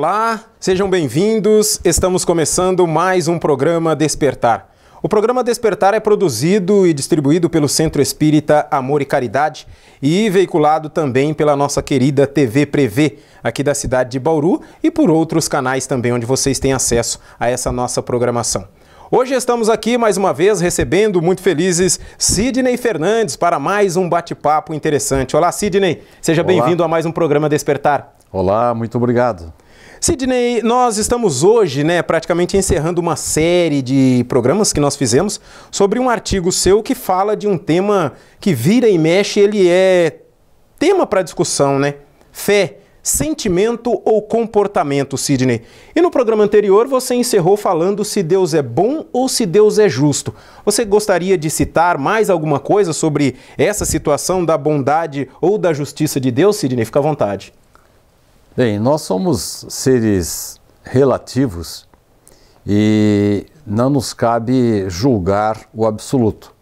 olá, sejam bem-vindos. Estamos começando mais um programa Despertar. O programa Despertar é produzido e distribuído pelo Centro Espírita Amor e Caridade e veiculado também pela nossa querida TV Prevê, aqui da cidade de Bauru, e por outros canais também onde vocês têm acesso a essa nossa programação. Hoje estamos aqui mais uma vez recebendo, muito felizes, Sidney Fernandes para mais um bate-papo interessante. Olá, Sidney. Seja bem-vindo a mais um programa Despertar. Olá, muito obrigado. Sidney, nós estamos hoje, né, praticamente encerrando uma série de programas que nós fizemos sobre um artigo seu que fala de um tema que vira e mexe, ele é tema para discussão, né? Fé sentimento ou comportamento, Sidney. E no programa anterior você encerrou falando se Deus é bom ou se Deus é justo. Você gostaria de citar mais alguma coisa sobre essa situação da bondade ou da justiça de Deus, Sidney? Fica à vontade. Bem, nós somos seres relativos e não nos cabe julgar o absoluto.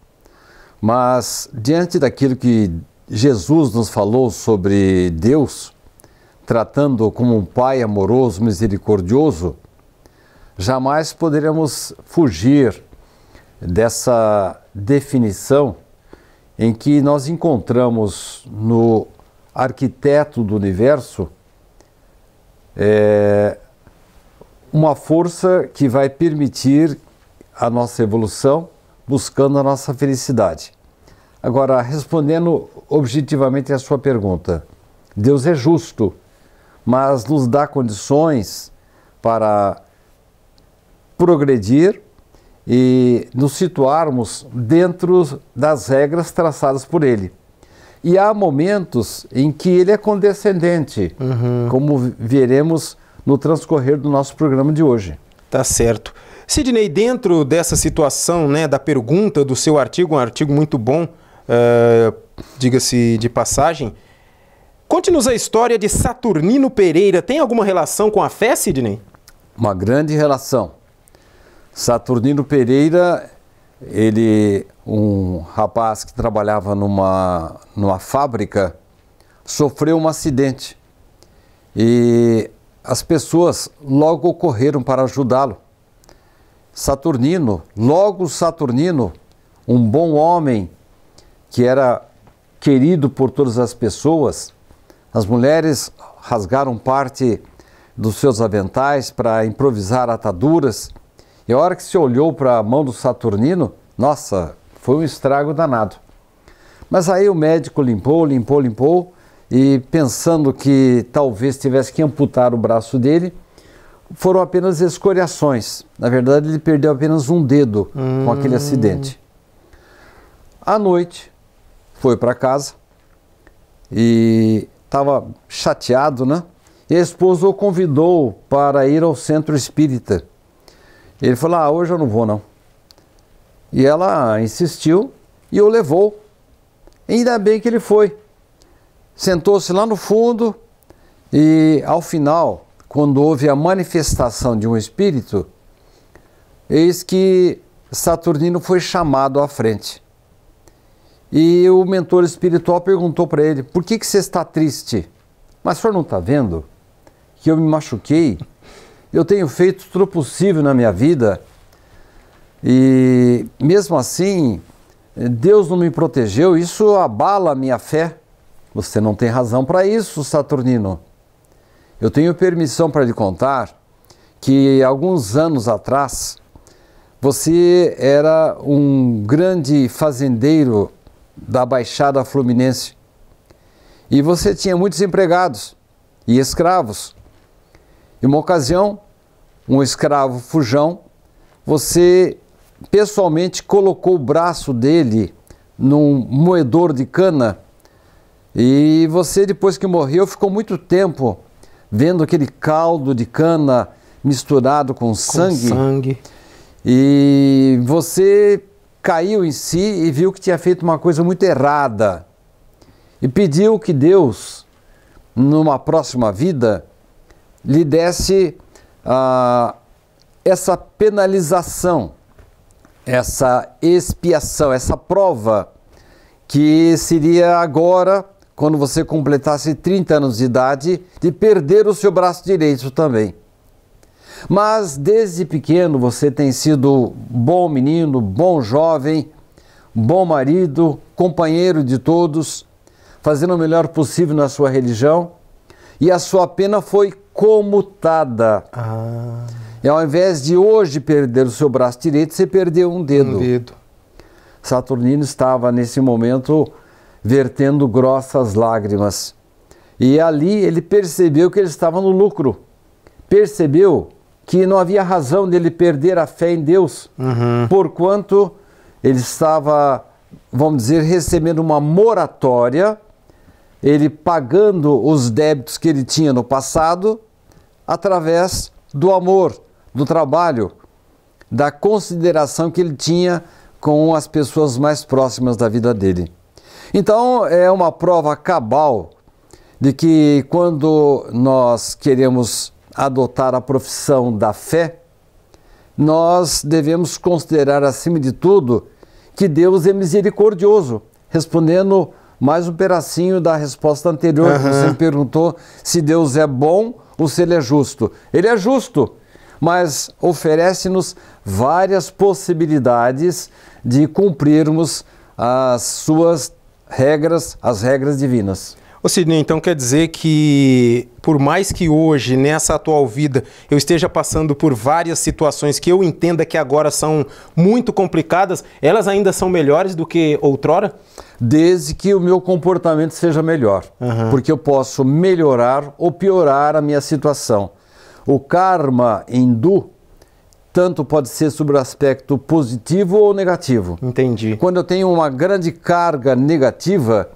Mas diante daquilo que Jesus nos falou sobre Deus, tratando como um pai amoroso, misericordioso, jamais poderemos fugir dessa definição em que nós encontramos no arquiteto do universo é, uma força que vai permitir a nossa evolução buscando a nossa felicidade. Agora, respondendo objetivamente à sua pergunta, Deus é justo mas nos dá condições para progredir e nos situarmos dentro das regras traçadas por ele. E há momentos em que ele é condescendente, uhum. como veremos no transcorrer do nosso programa de hoje. Tá certo. Sidney, dentro dessa situação, né, da pergunta do seu artigo, um artigo muito bom, uh, diga-se de passagem, Conte-nos a história de Saturnino Pereira. Tem alguma relação com a fé, Sidney? Uma grande relação. Saturnino Pereira, ele, um rapaz que trabalhava numa, numa fábrica, sofreu um acidente. E as pessoas logo correram para ajudá-lo. Saturnino, logo Saturnino, um bom homem que era querido por todas as pessoas, as mulheres rasgaram parte dos seus aventais para improvisar ataduras. E a hora que se olhou para a mão do Saturnino, nossa, foi um estrago danado. Mas aí o médico limpou, limpou, limpou e pensando que talvez tivesse que amputar o braço dele, foram apenas escoriações. Na verdade, ele perdeu apenas um dedo hum. com aquele acidente. À noite, foi para casa e estava chateado, né? E a esposa o convidou para ir ao centro espírita. Ele falou: Ah, hoje eu não vou, não. E ela insistiu e o levou. ainda bem que ele foi. Sentou-se lá no fundo e, ao final, quando houve a manifestação de um espírito, eis que Saturnino foi chamado à frente. E o mentor espiritual perguntou para ele: Por que, que você está triste? Mas o senhor não está vendo que eu me machuquei? Eu tenho feito tudo possível na minha vida e mesmo assim Deus não me protegeu. Isso abala a minha fé. Você não tem razão para isso, Saturnino. Eu tenho permissão para lhe contar que alguns anos atrás você era um grande fazendeiro da Baixada Fluminense. E você tinha muitos empregados e escravos. Em uma ocasião, um escravo fujão, você pessoalmente colocou o braço dele num moedor de cana e você, depois que morreu, ficou muito tempo vendo aquele caldo de cana misturado com, com sangue. sangue. E você caiu em si e viu que tinha feito uma coisa muito errada e pediu que Deus, numa próxima vida, lhe desse ah, essa penalização, essa expiação, essa prova que seria agora, quando você completasse 30 anos de idade, de perder o seu braço direito também. Mas desde pequeno você tem sido bom menino, bom jovem, bom marido, companheiro de todos, fazendo o melhor possível na sua religião, e a sua pena foi comutada. Ah. E ao invés de hoje perder o seu braço direito, você perdeu um dedo. Um dedo. Saturnino estava nesse momento vertendo grossas lágrimas. E ali ele percebeu que ele estava no lucro. Percebeu que não havia razão dele perder a fé em Deus, uhum. porquanto ele estava, vamos dizer, recebendo uma moratória, ele pagando os débitos que ele tinha no passado através do amor, do trabalho, da consideração que ele tinha com as pessoas mais próximas da vida dele. Então, é uma prova cabal de que quando nós queremos adotar a profissão da fé, nós devemos considerar, acima de tudo, que Deus é misericordioso, respondendo mais um pedacinho da resposta anterior, uhum. que você perguntou se Deus é bom ou se ele é justo. Ele é justo, mas oferece-nos várias possibilidades de cumprirmos as suas regras, as regras divinas. Ô Sidney, então quer dizer que por mais que hoje, nessa atual vida, eu esteja passando por várias situações que eu entenda que agora são muito complicadas, elas ainda são melhores do que outrora? Desde que o meu comportamento seja melhor, uhum. porque eu posso melhorar ou piorar a minha situação. O karma hindu tanto pode ser sobre o aspecto positivo ou negativo. Entendi. Quando eu tenho uma grande carga negativa,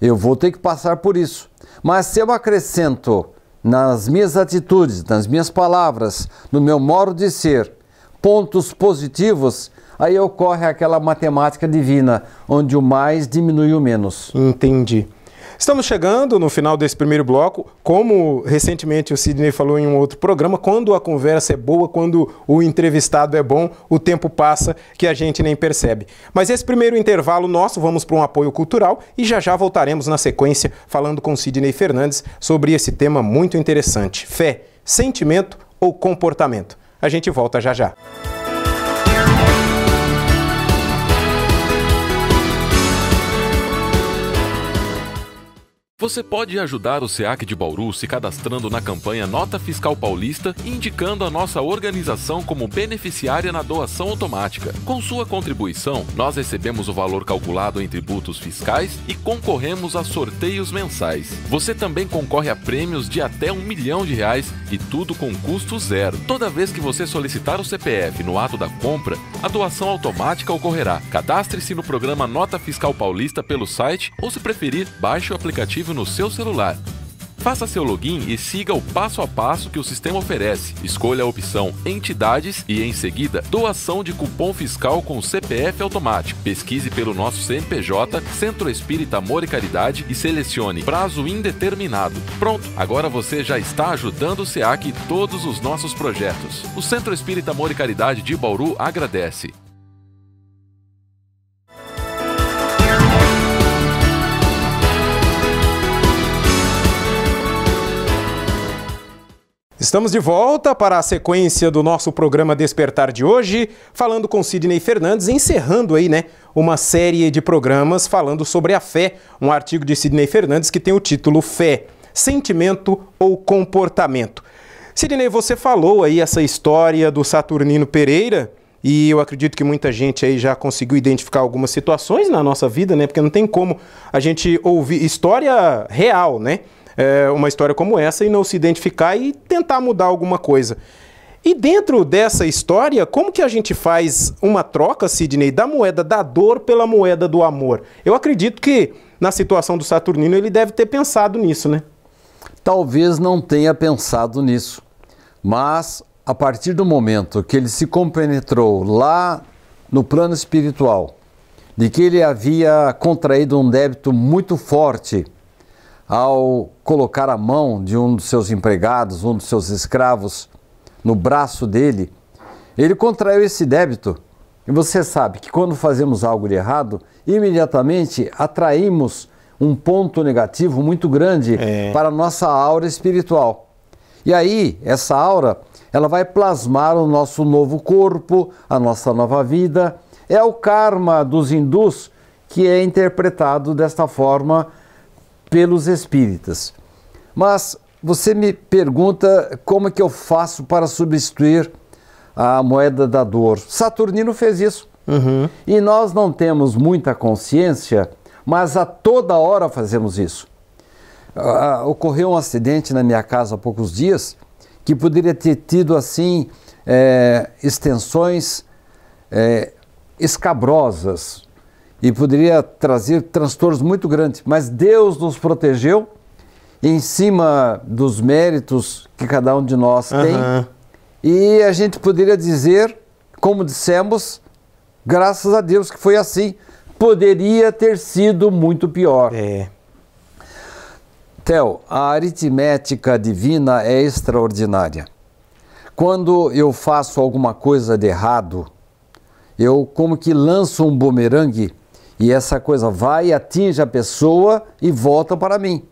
eu vou ter que passar por isso. Mas se eu acrescento nas minhas atitudes, nas minhas palavras, no meu modo de ser, pontos positivos, aí ocorre aquela matemática divina, onde o mais diminui o menos. Entendi. Estamos chegando no final desse primeiro bloco. Como recentemente o Sidney falou em um outro programa, quando a conversa é boa, quando o entrevistado é bom, o tempo passa que a gente nem percebe. Mas esse primeiro intervalo nosso, vamos para um apoio cultural e já já voltaremos na sequência falando com Sidney Fernandes sobre esse tema muito interessante: fé, sentimento ou comportamento. A gente volta já já. Você pode ajudar o SEAC de Bauru se cadastrando na campanha Nota Fiscal Paulista e indicando a nossa organização como beneficiária na doação automática. Com sua contribuição, nós recebemos o valor calculado em tributos fiscais e concorremos a sorteios mensais. Você também concorre a prêmios de até um milhão de reais e tudo com custo zero. Toda vez que você solicitar o CPF no ato da compra, a doação automática ocorrerá. Cadastre-se no programa Nota Fiscal Paulista pelo site ou, se preferir, baixe o aplicativo aplicativo no seu celular. Faça seu login e siga o passo a passo que o sistema oferece. Escolha a opção Entidades e, em seguida, Doação de cupom fiscal com CPF automático. Pesquise pelo nosso CNPJ, Centro Espírita Amor e Caridade e selecione Prazo Indeterminado. Pronto! Agora você já está ajudando o SEAC e todos os nossos projetos. O Centro Espírita Amor e Caridade de Bauru agradece. Estamos de volta para a sequência do nosso programa Despertar de hoje, falando com Sidney Fernandes, encerrando aí, né, uma série de programas falando sobre a fé, um artigo de Sidney Fernandes que tem o título Fé, Sentimento ou Comportamento. Sidney, você falou aí essa história do Saturnino Pereira, e eu acredito que muita gente aí já conseguiu identificar algumas situações na nossa vida, né? Porque não tem como a gente ouvir história real, né? é, uma história como essa e não se identificar e tentar mudar alguma coisa. E dentro dessa história, como que a gente faz uma troca, Sidney, da moeda da dor pela moeda do amor? Eu acredito que na situação do Saturnino ele deve ter pensado nisso, né? Talvez não tenha pensado nisso, mas a partir do momento que ele se compenetrou lá no plano espiritual, de que ele havia contraído um débito muito forte ao colocar a mão de um dos seus empregados, um dos seus escravos, no braço dele, ele contraiu esse débito. E você sabe que quando fazemos algo de errado, imediatamente atraímos um ponto negativo muito grande é. para a nossa aura espiritual. E aí, essa aura, ela vai plasmar o nosso novo corpo, a nossa nova vida. É o karma dos hindus que é interpretado desta forma pelos espíritas. Mas você me pergunta como é que eu faço para substituir a moeda da dor. Saturnino fez isso. Uhum. E nós não temos muita consciência, mas a toda hora fazemos isso. Uh, ocorreu um acidente na minha casa há poucos dias que poderia ter tido assim é, extensões é, escabrosas, e poderia trazer transtornos muito grandes, mas Deus nos protegeu em cima dos méritos que cada um de nós uhum. tem. E a gente poderia dizer, como dissemos, graças a Deus que foi assim. Poderia ter sido muito pior. É. Theo, a aritmética divina é extraordinária. Quando eu faço alguma coisa de errado, eu como que lanço um bumerangue e essa coisa vai, atinge a pessoa e volta para mim.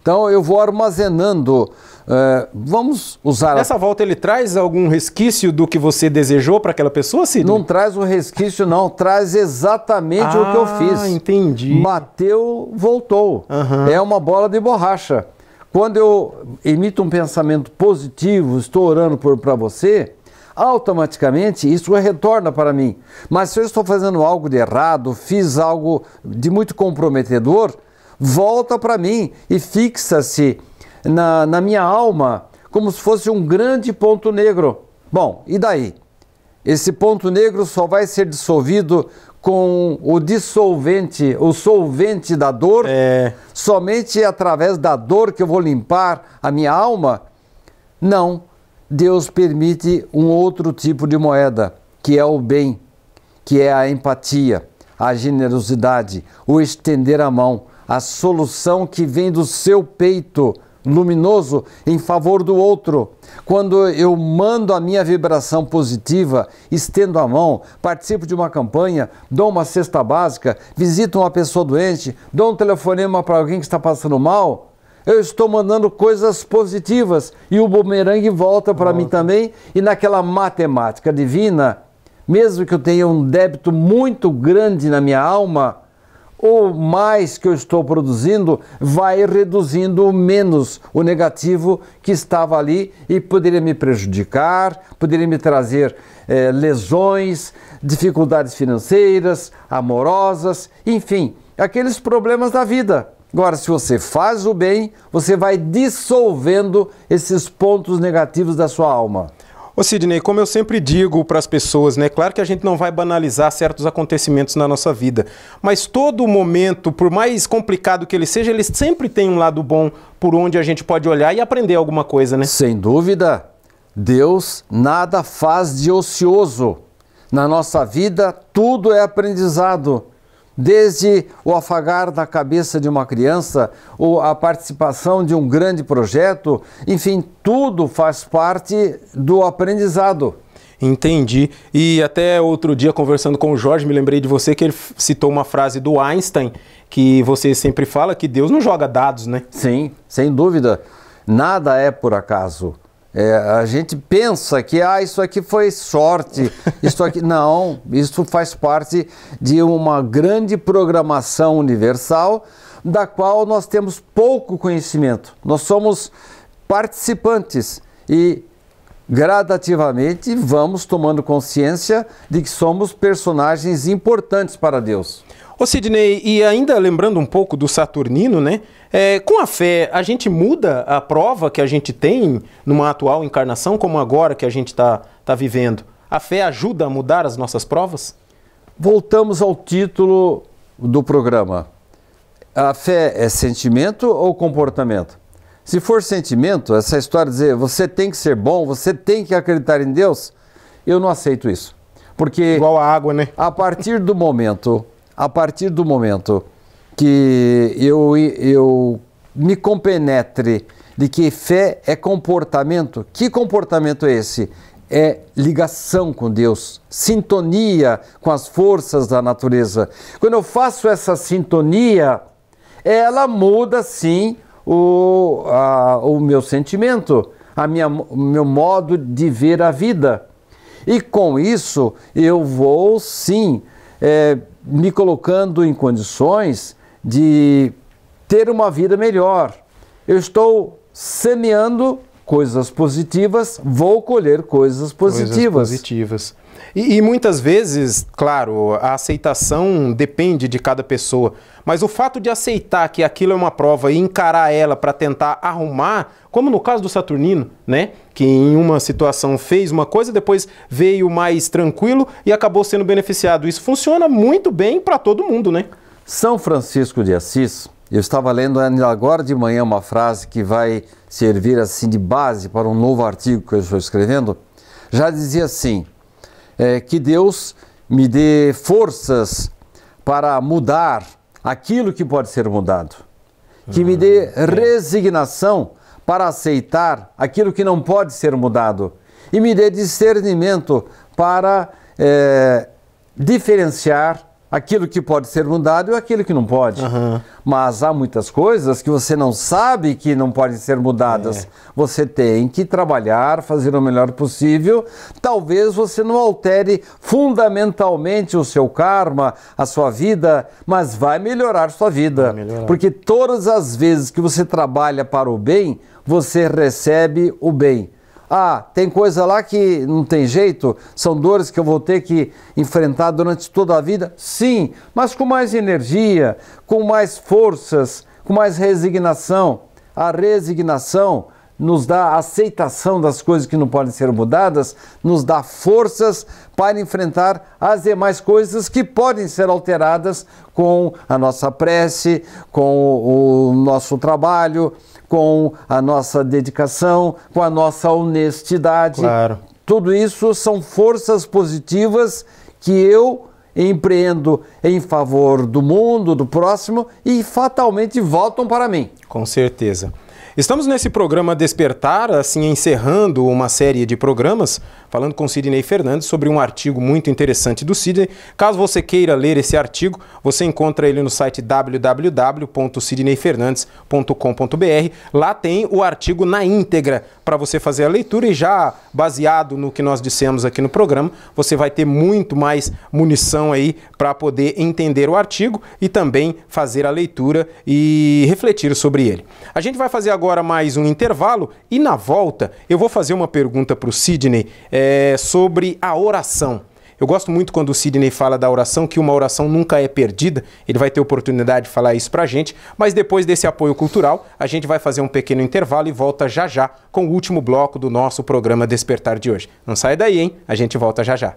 Então eu vou armazenando. Eh, vamos usar. essa a... volta ele traz algum resquício do que você desejou para aquela pessoa, Sidney? Não traz o resquício, não. Traz exatamente ah, o que eu ah, fiz. Ah, entendi. Bateu, voltou. Uhum. É uma bola de borracha. Quando eu emito um pensamento positivo, estou orando para você, automaticamente isso retorna para mim. Mas se eu estou fazendo algo de errado, fiz algo de muito comprometedor, volta para mim e fixa-se na, na minha alma como se fosse um grande ponto negro. Bom, e daí? Esse ponto negro só vai ser dissolvido com o dissolvente, o solvente da dor, é... somente através da dor que eu vou limpar a minha alma? Não. Deus permite um outro tipo de moeda, que é o bem, que é a empatia, a generosidade, o estender a mão, a solução que vem do seu peito luminoso em favor do outro. Quando eu mando a minha vibração positiva, estendo a mão, participo de uma campanha, dou uma cesta básica, visito uma pessoa doente, dou um telefonema para alguém que está passando mal, eu estou mandando coisas positivas e o bumerangue volta para mim também. E naquela matemática divina, mesmo que eu tenha um débito muito grande na minha alma, o mais que eu estou produzindo vai reduzindo menos, o negativo que estava ali e poderia me prejudicar, poderia me trazer é, lesões, dificuldades financeiras, amorosas, enfim, aqueles problemas da vida. Agora, se você faz o bem, você vai dissolvendo esses pontos negativos da sua alma. Ô Sidney, como eu sempre digo para as pessoas, né? Claro que a gente não vai banalizar certos acontecimentos na nossa vida, mas todo momento, por mais complicado que ele seja, ele sempre tem um lado bom por onde a gente pode olhar e aprender alguma coisa, né? Sem dúvida. Deus nada faz de ocioso. Na nossa vida, tudo é aprendizado desde o afagar da cabeça de uma criança ou a participação de um grande projeto, enfim, tudo faz parte do aprendizado. Entendi. E até outro dia, conversando com o Jorge, me lembrei de você que ele citou uma frase do Einstein, que você sempre fala que Deus não joga dados, né? Sim, sem dúvida. Nada é por acaso. É, a gente pensa que ah, isso aqui foi sorte, isso aqui. Não, isso faz parte de uma grande programação universal da qual nós temos pouco conhecimento. Nós somos participantes e gradativamente vamos tomando consciência de que somos personagens importantes para Deus. Ô Sidney, e ainda lembrando um pouco do Saturnino, né? É, com a fé, a gente muda a prova que a gente tem numa atual encarnação, como agora que a gente está tá vivendo? A fé ajuda a mudar as nossas provas? Voltamos ao título do programa. A fé é sentimento ou comportamento? Se for sentimento, essa história de dizer você tem que ser bom, você tem que acreditar em Deus, eu não aceito isso. Porque. Igual a água, né? A partir do momento a partir do momento que eu, eu me compenetre de que fé é comportamento, que comportamento é esse? É ligação com Deus, sintonia com as forças da natureza. Quando eu faço essa sintonia, ela muda sim o, a, o meu sentimento, a minha, o meu modo de ver a vida. E com isso eu vou sim é, me colocando em condições de ter uma vida melhor. Eu estou semeando coisas positivas, vou colher coisas positivas. Coisas positivas. E, e, muitas vezes, claro, a aceitação depende de cada pessoa, mas o fato de aceitar que aquilo é uma prova e encarar ela para tentar arrumar, como no caso do Saturnino, né? Que em uma situação fez uma coisa, depois veio mais tranquilo e acabou sendo beneficiado. Isso funciona muito bem para todo mundo, né? São Francisco de Assis, eu estava lendo agora de manhã uma frase que vai servir assim de base para um novo artigo que eu estou escrevendo. Já dizia assim: é, que Deus me dê forças para mudar aquilo que pode ser mudado, que me ah, dê resignação para aceitar aquilo que não pode ser mudado e me dê discernimento para é, diferenciar aquilo que pode ser mudado e aquilo que não pode. Uhum. Mas há muitas coisas que você não sabe que não podem ser mudadas. É. Você tem que trabalhar, fazer o melhor possível. Talvez você não altere fundamentalmente o seu karma, a sua vida, mas vai melhorar sua vida. Porque todas as vezes que você trabalha para o bem, você recebe o bem. Ah, tem coisa lá que não tem jeito, são dores que eu vou ter que enfrentar durante toda a vida. Sim, mas com mais energia, com mais forças, com mais resignação. A resignação nos dá aceitação das coisas que não podem ser mudadas, nos dá forças para enfrentar as demais coisas que podem ser alteradas com a nossa prece, com o nosso trabalho, com a nossa dedicação, com a nossa honestidade. Claro. Tudo isso são forças positivas que eu empreendo em favor do mundo, do próximo e fatalmente voltam para mim. Com certeza. Estamos nesse programa Despertar, assim encerrando uma série de programas, falando com Sidney Fernandes sobre um artigo muito interessante do Sidney. Caso você queira ler esse artigo, você encontra ele no site www.sidneyfernandes.com.br. Lá tem o artigo na íntegra para você fazer a leitura e já baseado no que nós dissemos aqui no programa, você vai ter muito mais munição aí para poder entender o artigo e também fazer a leitura e refletir sobre ele. A gente vai fazer agora mais um intervalo e na volta eu vou fazer uma pergunta para o Sidney é, sobre a oração. Eu gosto muito quando o Sidney fala da oração, que uma oração nunca é perdida. Ele vai ter oportunidade de falar isso pra gente. Mas depois desse apoio cultural, a gente vai fazer um pequeno intervalo e volta já já com o último bloco do nosso programa Despertar de hoje. Não sai daí, hein? A gente volta já já.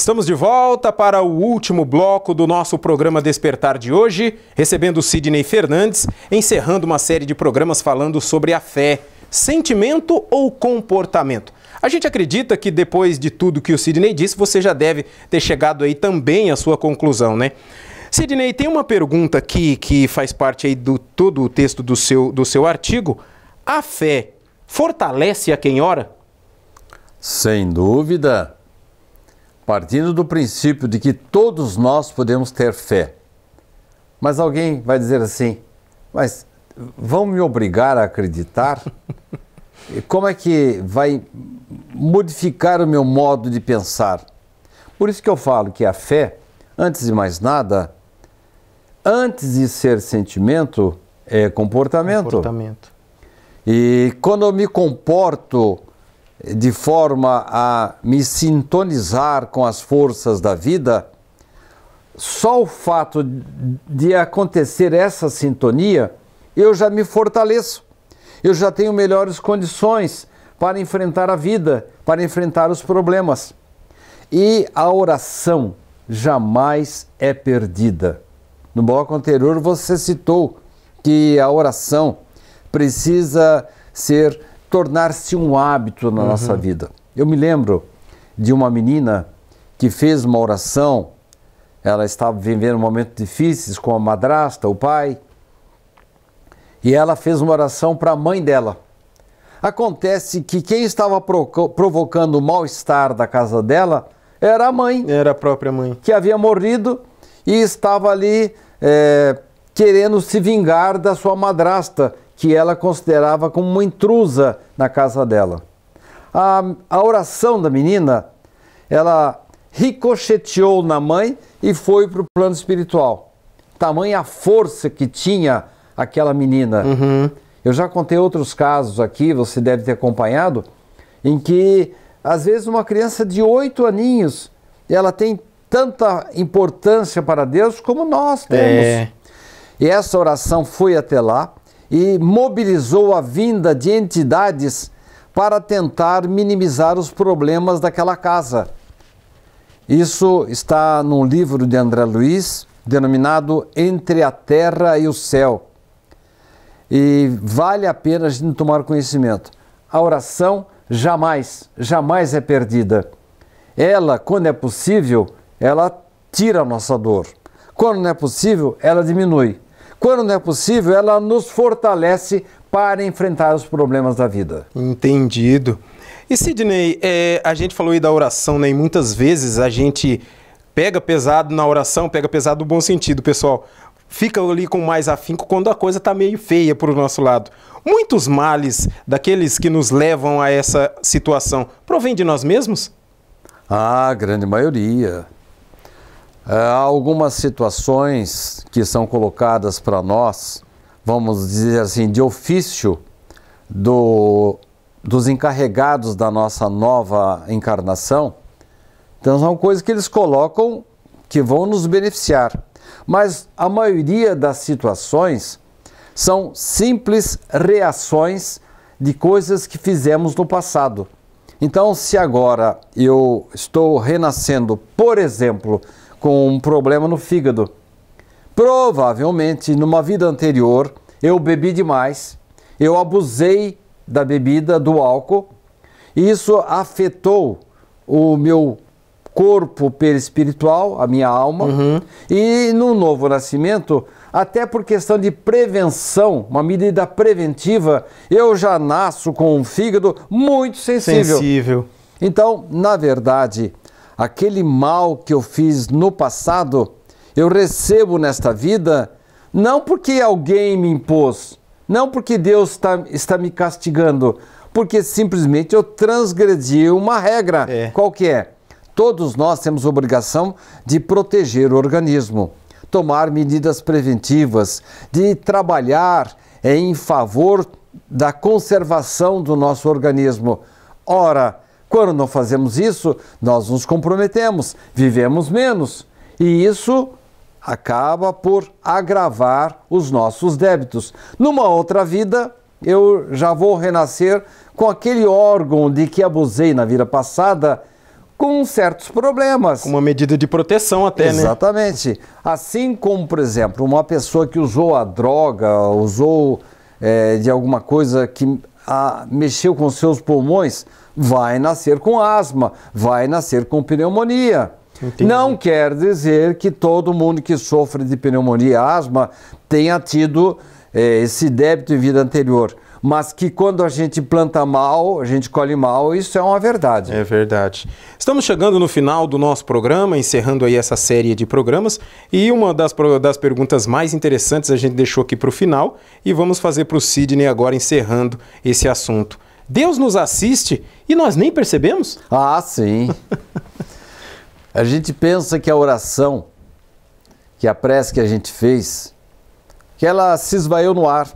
Estamos de volta para o último bloco do nosso programa Despertar de hoje, recebendo Sidney Fernandes, encerrando uma série de programas falando sobre a fé, sentimento ou comportamento. A gente acredita que depois de tudo que o Sidney disse, você já deve ter chegado aí também à sua conclusão, né? Sidney, tem uma pergunta aqui que faz parte aí do todo o texto do seu, do seu artigo. A fé fortalece a quem ora? Sem dúvida partindo do princípio de que todos nós podemos ter fé. Mas alguém vai dizer assim: mas vão me obrigar a acreditar? Como é que vai modificar o meu modo de pensar? Por isso que eu falo que a fé, antes de mais nada, antes de ser sentimento, é comportamento. comportamento. E quando eu me comporto de forma a me sintonizar com as forças da vida, só o fato de acontecer essa sintonia, eu já me fortaleço. Eu já tenho melhores condições para enfrentar a vida, para enfrentar os problemas. E a oração jamais é perdida. No bloco anterior você citou que a oração precisa ser tornar-se um hábito na uhum. nossa vida. Eu me lembro de uma menina que fez uma oração, ela estava vivendo momentos difíceis com a madrasta, o pai, e ela fez uma oração para a mãe dela. Acontece que quem estava provocando o mal-estar da casa dela era a mãe. Era a própria mãe. Que havia morrido e estava ali é, querendo se vingar da sua madrasta, que ela considerava como uma intrusa na casa dela. A, a oração da menina, ela ricocheteou na mãe e foi para o plano espiritual. Tamanha força que tinha aquela menina. Uhum. Eu já contei outros casos aqui, você deve ter acompanhado, em que às vezes uma criança de oito aninhos, ela tem tanta importância para Deus como nós temos. É. E essa oração foi até lá, e mobilizou a vinda de entidades para tentar minimizar os problemas daquela casa. Isso está num livro de André Luiz, denominado Entre a Terra e o Céu. E vale a pena a gente tomar conhecimento. A oração jamais, jamais é perdida. Ela, quando é possível, ela tira a nossa dor. Quando não é possível, ela diminui quando não é possível, ela nos fortalece para enfrentar os problemas da vida. Entendido. E Sidney, é, a gente falou aí da oração, né? E muitas vezes a gente pega pesado na oração, pega pesado no bom sentido, pessoal. Fica ali com mais afinco quando a coisa está meio feia para o nosso lado. Muitos males daqueles que nos levam a essa situação provêm de nós mesmos? Ah, grande maioria. Há ah, algumas situações que são colocadas para nós, vamos dizer assim, de ofício do, dos encarregados da nossa nova encarnação, então são coisas que eles colocam que vão nos beneficiar. Mas a maioria das situações são simples reações de coisas que fizemos no passado. Então, se agora eu estou renascendo, por exemplo, com um problema no fígado. Provavelmente, numa vida anterior, eu bebi demais, eu abusei da bebida, do álcool, e isso afetou o meu corpo perispiritual, a minha alma, uhum. e no novo nascimento, até por questão de prevenção, uma medida preventiva, eu já nasço com um fígado muito sensível. sensível. Então, na verdade, aquele mal que eu fiz no passado, eu recebo nesta vida, não porque alguém me impôs, não porque Deus tá, está me castigando, porque simplesmente eu transgredi uma regra. É. Qual que é? Todos nós temos obrigação de proteger o organismo, tomar medidas preventivas, de trabalhar em favor da conservação do nosso organismo. Ora, quando não fazemos isso, nós nos comprometemos, vivemos menos e isso acaba por agravar os nossos débitos. Numa outra vida, eu já vou renascer com aquele órgão de que abusei na vida passada com certos problemas. Uma medida de proteção até, Exatamente. né? Exatamente. Assim como, por exemplo, uma pessoa que usou a droga, usou é, de alguma coisa que a, ah, mexeu com seus pulmões, vai nascer com asma, vai nascer com pneumonia. Entendi. Não quer dizer que todo mundo que sofre de pneumonia e asma tenha tido eh, esse débito em vida anterior. Mas que quando a gente planta mal, a gente colhe mal, isso é uma verdade. É verdade. Estamos chegando no final do nosso programa, encerrando aí essa série de programas. E uma das, das perguntas mais interessantes a gente deixou aqui para o final. E vamos fazer para o Sidney agora, encerrando esse assunto. Deus nos assiste e nós nem percebemos? Ah, sim. a gente pensa que a oração, que a prece que a gente fez, que ela se esvaiu no ar,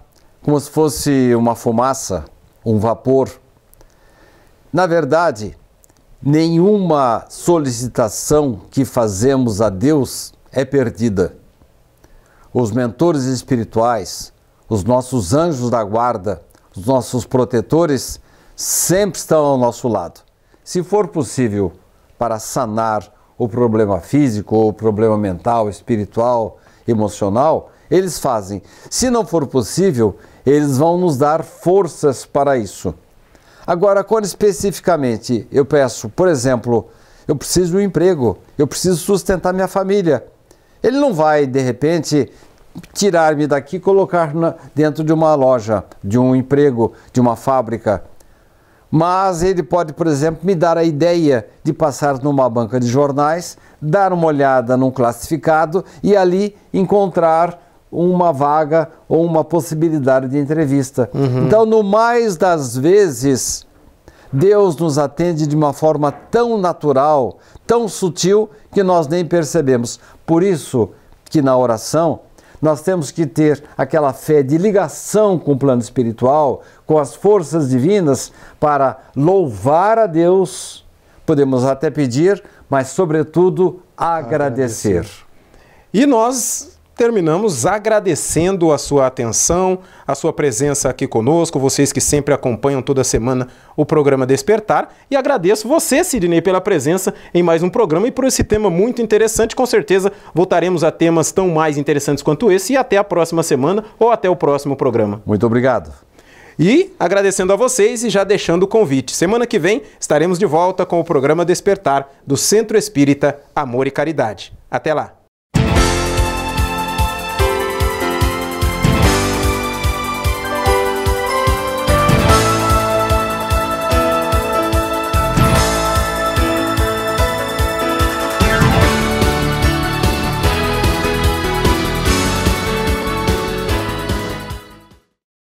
como se fosse uma fumaça, um vapor. Na verdade, nenhuma solicitação que fazemos a Deus é perdida. Os mentores espirituais, os nossos anjos da guarda, os nossos protetores sempre estão ao nosso lado. Se for possível para sanar o problema físico, o problema mental, espiritual, emocional, eles fazem. Se não for possível, eles vão nos dar forças para isso. Agora, quando especificamente eu peço, por exemplo, eu preciso de um emprego, eu preciso sustentar minha família. Ele não vai, de repente, tirar-me daqui e colocar dentro de uma loja, de um emprego, de uma fábrica mas ele pode, por exemplo, me dar a ideia de passar numa banca de jornais, dar uma olhada num classificado e ali encontrar uma vaga ou uma possibilidade de entrevista. Uhum. Então, no mais das vezes, Deus nos atende de uma forma tão natural, tão sutil, que nós nem percebemos. Por isso que na oração nós temos que ter aquela fé de ligação com o plano espiritual, com as forças divinas para louvar a Deus, podemos até pedir, mas sobretudo agradecer. E nós terminamos agradecendo a sua atenção, a sua presença aqui conosco, vocês que sempre acompanham toda semana o programa Despertar. E agradeço você, Sidney, pela presença em mais um programa e por esse tema muito interessante. Com certeza voltaremos a temas tão mais interessantes quanto esse. E até a próxima semana ou até o próximo programa. Muito obrigado. E agradecendo a vocês e já deixando o convite. Semana que vem estaremos de volta com o programa Despertar do Centro Espírita Amor e Caridade. Até lá!